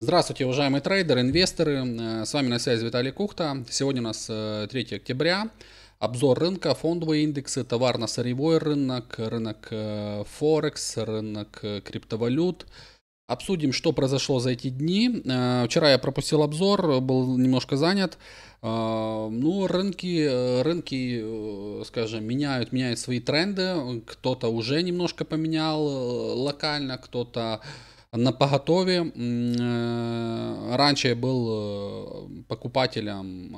Здравствуйте, уважаемые трейдеры, инвесторы. Э, с вами на связи Виталий Кухта. Сегодня у нас 3 э, октября. Обзор рынка, фондовые индексы, товарно-сырьевой рынок, рынок э, Форекс, рынок криптовалют – Обсудим, что произошло за эти дни. Э, вчера я пропустил обзор, был немножко занят. Э, ну, рынки, э, рынки, скажем, меняют, меняют свои тренды. Кто-то уже немножко поменял локально, кто-то на поготове. Раньше я был покупателем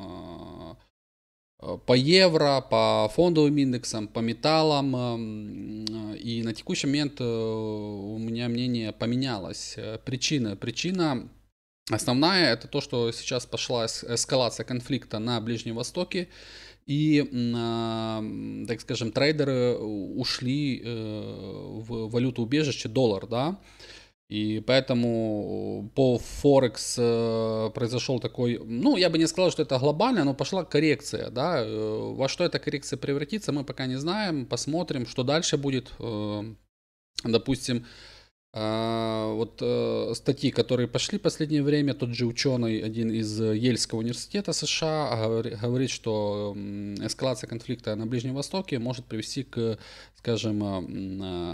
по евро, по фондовым индексам, по металлам. Э, э, и на текущий момент э, у меня мнение поменялось. Причина, причина основная это то, что сейчас пошла эскалация конфликта на Ближнем Востоке. И, так скажем, трейдеры ушли в валюту убежище доллар, да, и поэтому по Форекс э, произошел такой, ну, я бы не сказал, что это глобально, но пошла коррекция, да. Э, во что эта коррекция превратится, мы пока не знаем, посмотрим, что дальше будет. Э, допустим, вот статьи, которые пошли в последнее время, тот же ученый, один из Ельского университета США, говорит, что эскалация конфликта на Ближнем Востоке может привести к скажем, а,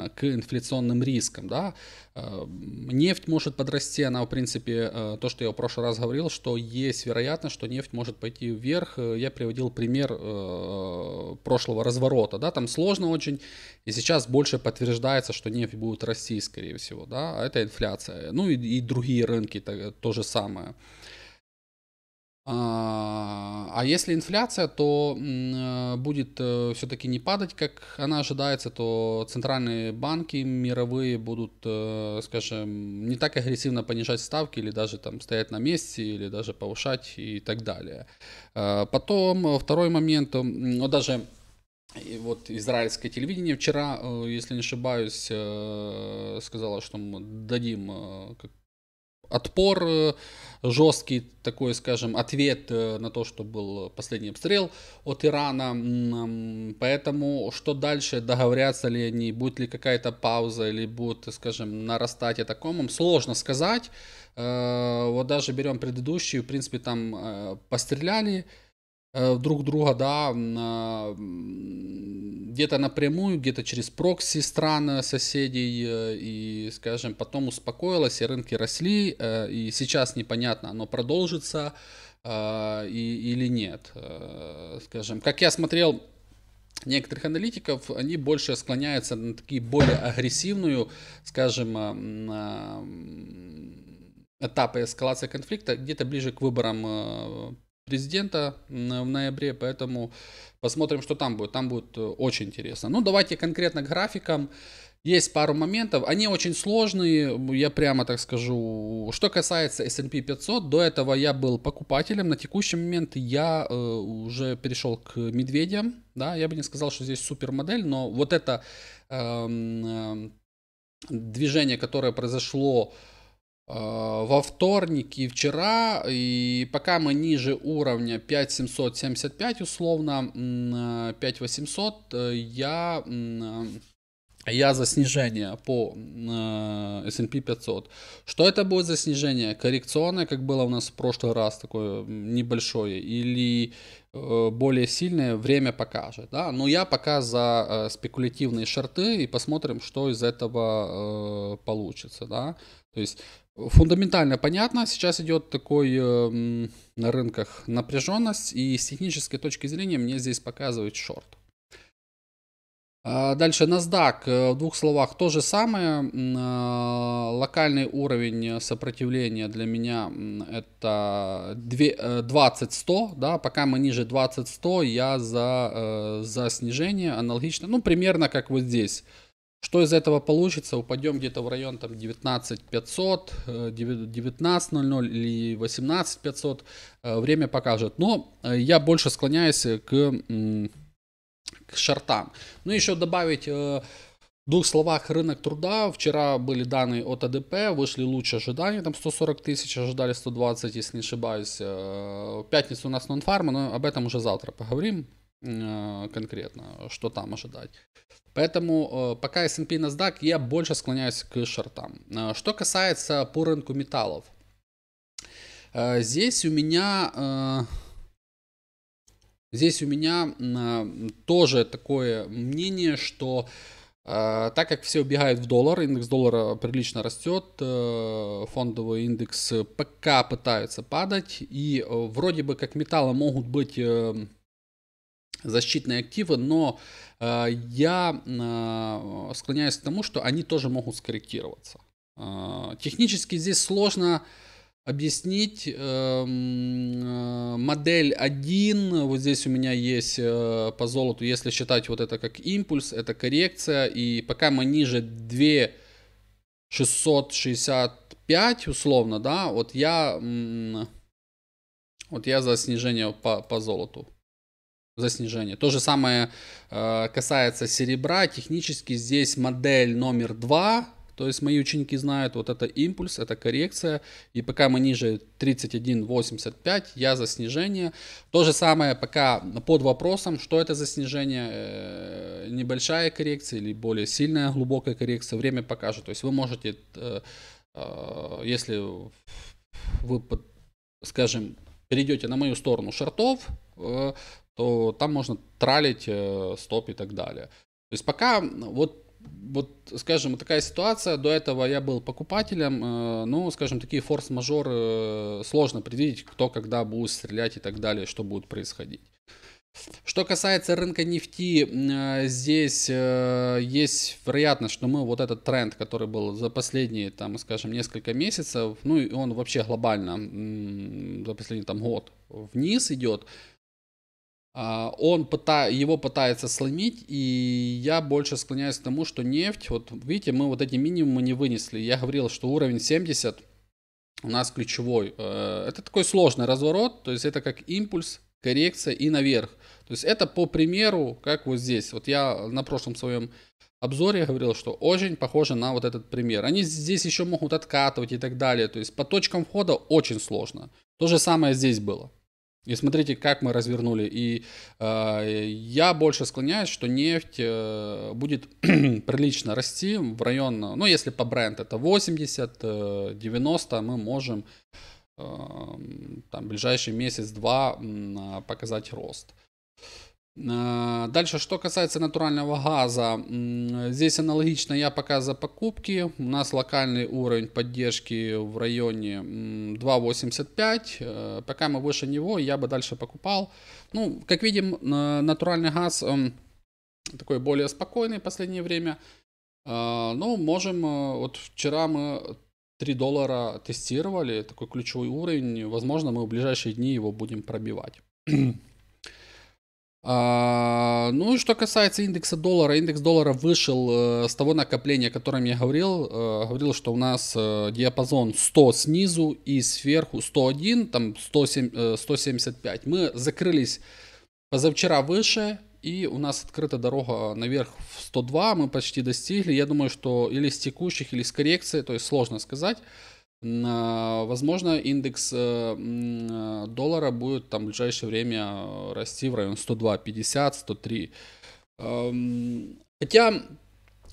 а, к инфляционным рискам. Да? А, нефть может подрасти, она, в принципе, то, что я в прошлый раз говорил, что есть вероятность, что нефть может пойти вверх. Э, я приводил пример э, прошлого разворота, да, там сложно очень, и сейчас больше подтверждается, что нефть будет расти, скорее всего, да, это инфляция. Ну и, и другие рынки, то, то же самое. А, а если инфляция, то э, будет э, все-таки не падать, как она ожидается, то центральные банки мировые будут, э, скажем, не так агрессивно понижать ставки или даже там стоять на месте, или даже повышать и так далее. А, потом второй момент, ну, даже и вот израильское телевидение вчера, если не ошибаюсь, сказало, что мы дадим отпор э, жесткий такой, скажем, ответ э, на то, что был последний обстрел от Ирана. Поэтому что дальше, договорятся ли они, будет ли какая-то пауза или будет, скажем, нарастать это комом, сложно сказать. Э, вот даже берем предыдущие, в принципе, там постреляли, Э, друг друга, да, а, где-то напрямую, где-то через прокси стран соседей, э, и, скажем, потом успокоилось, и рынки росли, э, и сейчас непонятно, оно продолжится и, или нет. Скажем, как я смотрел некоторых аналитиков, они больше склоняются на такие более агрессивную, скажем, а, этапы эскалации конфликта, где-то ближе к выборам президента в ноябре, поэтому посмотрим, что там будет. Там будет э, очень интересно. Ну, давайте конкретно к графикам. Есть пару моментов, они очень сложные, я прямо так скажу. Что касается S&P 500, до этого я был покупателем, на текущий момент я э, уже перешел к медведям, да, я бы не сказал, что здесь супер модель, но вот это эм, э, движение, которое произошло э, Э, во вторник и вчера, и пока мы ниже уровня 5775 условно, 5800, э, э, я, я за снижение по S&P 500. Что это будет за снижение? Коррекционное, как было у нас в прошлый раз, такое небольшое, или более сильное, время покажет. Да? Но я пока за спекулятивные шорты и посмотрим, что из этого получится. Да? То есть э, фундаментально понятно, сейчас идет такой э, на рынках напряженность, и с технической точки зрения мне здесь показывает шорт. А дальше NASDAQ. Э, в двух словах то же самое. Э, локальный уровень сопротивления для меня это 20-100. Да? Пока мы ниже 20-100, я за, за снижение аналогично. Ну, примерно как вот здесь. Что из этого получится? Упадем где-то в район там 19 500, 19.00 или 18 500. Э, время покажет. Но э, я больше склоняюсь к, к шортам. Ну еще добавить э, двух словах рынок труда. Вчера были данные от АДП, вышли лучше ожиданий, там 140 тысяч, ожидали 120, если не ошибаюсь. В пятницу у нас нон нонфарм, но об этом уже завтра поговорим. Э, конкретно, что там ожидать. Поэтому э, пока S&P NASDAQ, я больше склоняюсь к шортам. Э, что касается по рынку металлов. Здесь у меня... Здесь у меня тоже такое мнение, что так как все убегают в доллар, индекс доллара прилично растет, фондовый индекс пока пытаются падать, и вроде бы как металлы могут быть защитные активы, но э, я э, склоняюсь к тому, что они тоже могут скорректироваться. Э, технически здесь сложно объяснить. Э, э модель 1, вот здесь у меня есть э, по золоту, если считать вот это как импульс, это коррекция, и пока мы ниже 2 665 условно, да, вот я, вот я за снижение по, по золоту за снижение. То же самое э, касается серебра. Технически здесь модель номер 2. То есть мои ученики знают, вот это импульс, это коррекция. И пока мы ниже 31.85, я за снижение. То же самое пока под вопросом, что это за снижение, э, небольшая коррекция или более сильная глубокая коррекция, время покажет. То есть вы можете, э, э, если вы, скажем, перейдете на мою сторону шортов, э, то там можно тралить э, стоп и так далее. То есть пока вот вот, скажем, такая ситуация, до этого я был покупателем, ну, скажем, такие форс-мажоры э, сложно предвидеть, кто когда будет стрелять и так далее, что будет происходить. Что касается рынка нефти, здесь есть вероятность, что мы вот этот тренд, который был за последние, там, скажем, несколько месяцев, ну и он вообще глобально за последний там год вниз идет, а, он пыта, его пытается сломить, и я больше склоняюсь к тому, что нефть, вот видите, мы вот эти минимумы не вынесли. Я говорил, что уровень 70 у нас ключевой. Э, это такой сложный разворот, то есть это как импульс, коррекция и наверх. То есть это по примеру, как вот здесь. Вот я на прошлом своем обзоре говорил, что очень похоже на вот этот пример. Они здесь еще могут откатывать и так далее. То есть по точкам входа очень сложно. То же самое здесь было. И смотрите, как мы развернули. И э, я больше склоняюсь, что нефть э, будет прилично расти в район, ну если по бренд это 80, 90, э, мы можем э, там ближайший месяц-два э, показать рост. Э, дальше, что касается натурального газа, здесь аналогично я показываю покупки. У нас локальный уровень поддержки в районе 2.85. Э, пока мы выше него, я бы дальше покупал. Ну, как видим, э, натуральный газ эм, такой более спокойный в последнее время. Ну, можем, вот вчера мы 3 доллара тестировали, такой ключевой уровень. Возможно, мы в ближайшие дни его будем пробивать. А, ну и что касается индекса доллара, индекс доллара вышел э, с того накопления, о котором я говорил. Э, говорил, что у нас э, диапазон 100 снизу и сверху 101, там 107, 175. Э, мы закрылись позавчера выше, и у нас открыта дорога наверх в 102, мы почти достигли. Я думаю, что или с текущих, или с коррекции, то есть сложно сказать. Возможно, индекс э, э, доллара будет там в ближайшее время э, расти в район 102.50, 103. Эм, хотя,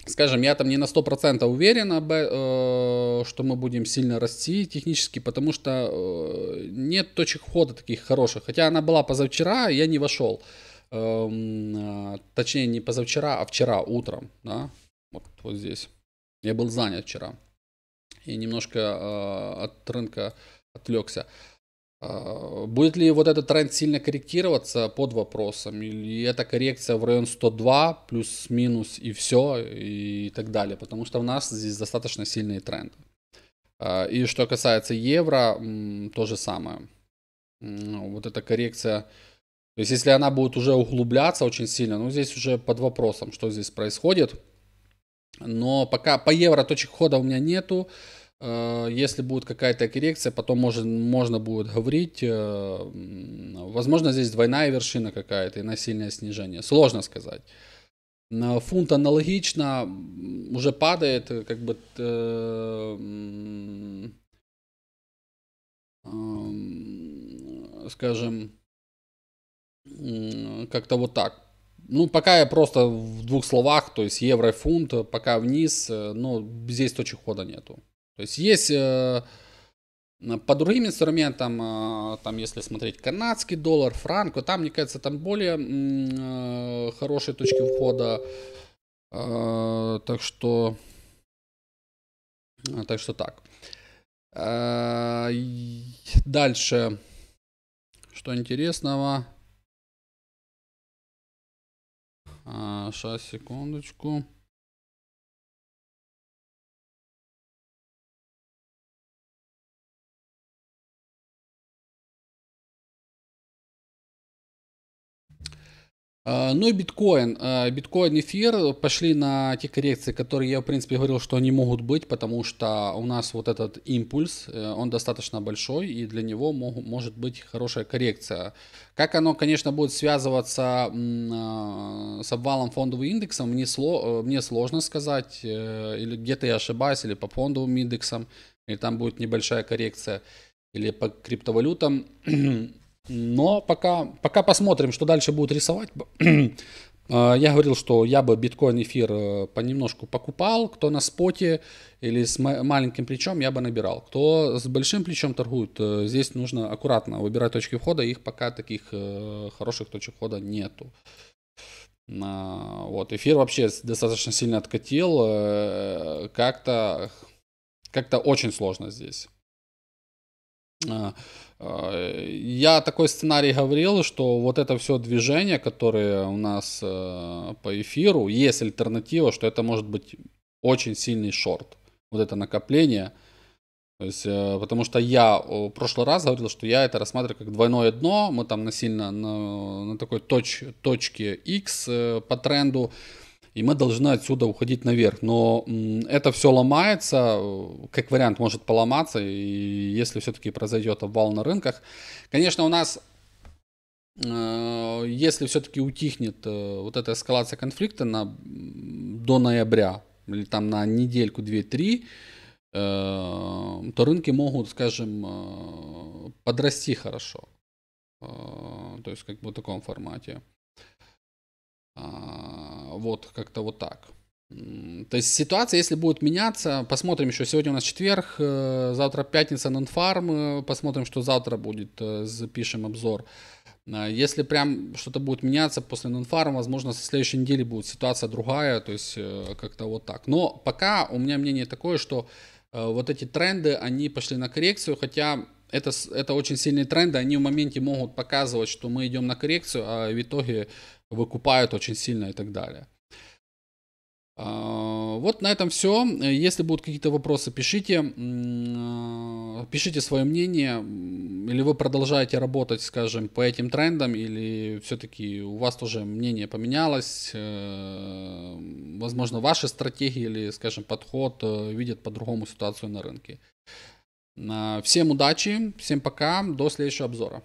скажем, я там не на 100% уверен, что мы будем сильно расти технически, потому что нет точек входа таких хороших. Хотя она была позавчера, я не вошел. Эм, точнее, не позавчера, а вчера утром. Да? Вот, вот здесь. Я был занят вчера и немножко а, от рынка отвлекся. А, будет ли вот этот тренд сильно корректироваться под вопросом? Или это коррекция в район 102 плюс-минус и все и так далее? Потому что у нас здесь достаточно сильные тренды. А, и что касается евро, то же самое. Вот эта коррекция, то есть если она будет уже углубляться очень сильно, ну здесь уже под вопросом, что здесь происходит. Но пока по евро точек хода у меня нету. Э, если будет какая-то коррекция, потом может, можно будет говорить. Э, возможно, здесь двойная вершина какая-то и на сильное снижение. Сложно сказать. Фунт аналогично уже падает, э, как бы скажем, как-то вот так. Ну, пока я просто в двух словах, то есть евро и фунт, пока вниз, но здесь точек хода нету. То есть есть э, по другим инструментам, э, там если смотреть канадский доллар, франк, там, мне кажется, там более э, хорошие точки входа. Так что, так что так. Дальше, что интересного. Сейчас, а, секундочку. А, ну и биткоин. А, биткоин и эфир пошли на те коррекции, которые я, в принципе, говорил, что они могут быть, потому что у нас вот этот импульс, э, он достаточно большой, и для него мог, может быть хорошая коррекция. Как оно, конечно, будет связываться а, с обвалом фондового индекса, мне, сло, э, мне сложно сказать, э, или где-то я ошибаюсь, или по фондовым индексам, или там будет небольшая коррекция, или по криптовалютам. Но пока, пока посмотрим, что дальше будут рисовать. Э, я говорил, что я бы биткоин эфир э, понемножку покупал. Кто на споте или с маленьким плечом, я бы набирал. Кто с большим плечом торгует, э, здесь нужно аккуратно выбирать точки входа. Их пока таких хороших точек входа нету. А, вот, эфир вообще достаточно сильно откатил. Как-то как, -то, как -то очень сложно здесь. А, я такой сценарий говорил, что вот это все движение, которое у нас э, по эфиру, есть альтернатива, что это может быть очень сильный шорт. Вот это накопление. То есть, э, потому что я в прошлый раз говорил, что я это рассматриваю как двойное дно. Мы там насильно на, на такой точ, точке X э, по тренду и мы должны отсюда уходить наверх. Но это все ломается, как вариант может поломаться, и если все-таки произойдет обвал на рынках. Конечно, у нас э, если все-таки утихнет э, вот эта эскалация конфликта на, до ноября, или там на недельку, две, три, э, то рынки могут, скажем, подрасти хорошо. То есть как бы в таком формате. А, вот как-то вот так. То есть ситуация, если будет меняться, посмотрим еще. Сегодня у нас четверг, э, завтра пятница, нонфарм. Э, посмотрим, что завтра будет, э, запишем обзор. А, если прям что-то будет меняться после нонфарма, возможно, со следующей недели будет ситуация другая, то есть как-то вот так. Но пока у меня мнение такое, что вот эти тренды, они пошли на коррекцию, хотя это, это очень сильные тренды, они в моменте могут показывать, что мы идем на коррекцию, а в итоге выкупают очень сильно и так далее. А, вот на этом все. Если будут какие-то вопросы, пишите. А, пишите свое мнение. Или вы продолжаете работать, скажем, по этим трендам, или все-таки у вас тоже мнение поменялось. Э, возможно, ваши стратегии или, скажем, подход э, видят по-другому ситуацию на рынке. Всем удачи, всем пока, до следующего обзора.